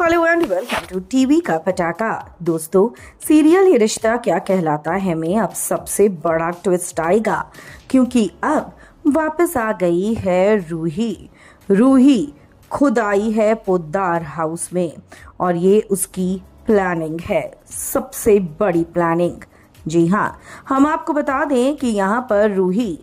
hello and welcome to TV का पटाखा दोस्तों सीरियल ये रिश्ता क्या कहलाता है में अब सबसे बड़ा ट्विस्ट आएगा क्योंकि अब वापस आ गई है रूही रूही खुद आई है पोदार हाउस में और ये उसकी प्लानिंग है सबसे बड़ी प्लानिंग जी हाँ हम आपको बता दें कि यहाँ पर रूही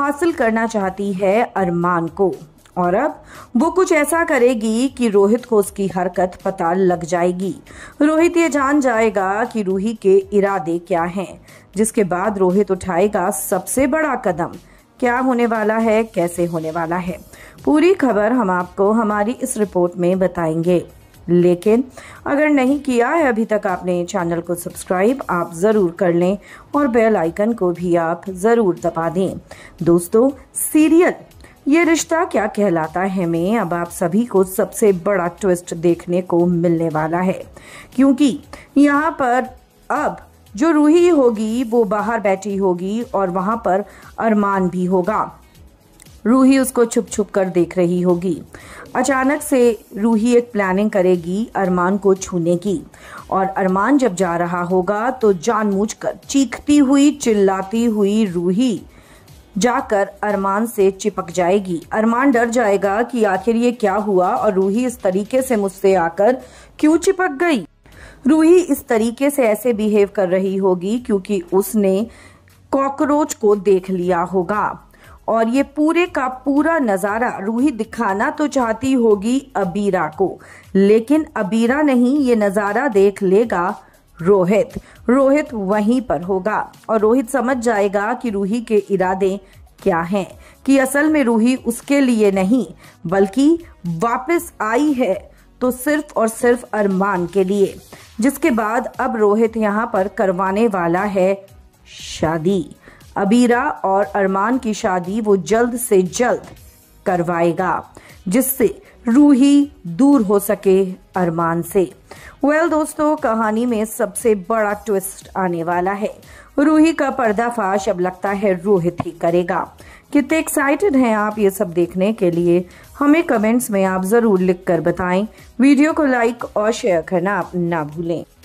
हासिल करना चाहती है अरमान को और अब वो कुछ ऐसा करेगी कि रोहित को उसकी हरकत पता लग जाएगी रोहित ये जान जाएगा कि रूही के इरादे क्या हैं जिसके बाद रोहित उठाएगा सबसे बड़ा कदम क्या होने वाला है कैसे होने वाला है पूरी खबर हम आपको हमारी इस रिपोर्ट में बताएंगे लेकिन अगर नहीं किया है अभी तक आपने चैनल को सब्सक्राइब आप ज़रूर कर लें और बेल आइकन को भी आप ज़रूर दबा दें दोस्तों सीरियल ये रिश्ता क्या कहलाता है में अब आप सभी को सबसे बड़ा ट्विस्ट देखने को मिलने वाला है क्योंकि यहाँ पर अब जो रूही होगी वो बाहर बैठी होगी और वहां पर अरमान भी होगा रूही उसको छुप छुप कर देख रही होगी अचानक से रूही एक प्लानिंग करेगी अरमान को छूने की और अरमान जब जा रहा होगा तो जानबूझकर चीखती हुई चिल्लाती हुई रूही जाकर अरमान से चिपक जाएगी अरमान डर जाएगा कि आखिर ये क्या हुआ और रूही इस तरीके से मुझसे आकर क्यों चिपक गई रूही इस तरीके से ऐसे बिहेव कर रही होगी क्योंकि उसने कॉकरोच को देख लिया होगा और ये पूरे का पूरा नज़ारा रूही दिखाना तो चाहती होगी अबीरा को लेकिन अबीरा नहीं ये नज़ारा देख लेगा रोहित रोहित वहीं पर होगा और रोहित समझ जाएगा कि रूही के इरादे क्या हैं कि असल में रूही उसके लिए नहीं बल्कि वापस आई है तो सिर्फ और सिर्फ अरमान के लिए जिसके बाद अब रोहित यहाँ पर करवाने वाला है शादी अबीरा और अरमान की शादी वो जल्द से जल्द करवाएगा जिससे रूही दूर हो सके अरमान से वेल well, दोस्तों कहानी में सबसे बड़ा ट्विस्ट आने वाला है रूही का पर्दाफाश अब लगता है रोहित ही करेगा कितने एक्साइटेड हैं आप ये सब देखने के लिए हमें कमेंट्स में आप ज़रूर लिख कर बताएं वीडियो को लाइक और शेयर करना आप ना भूलें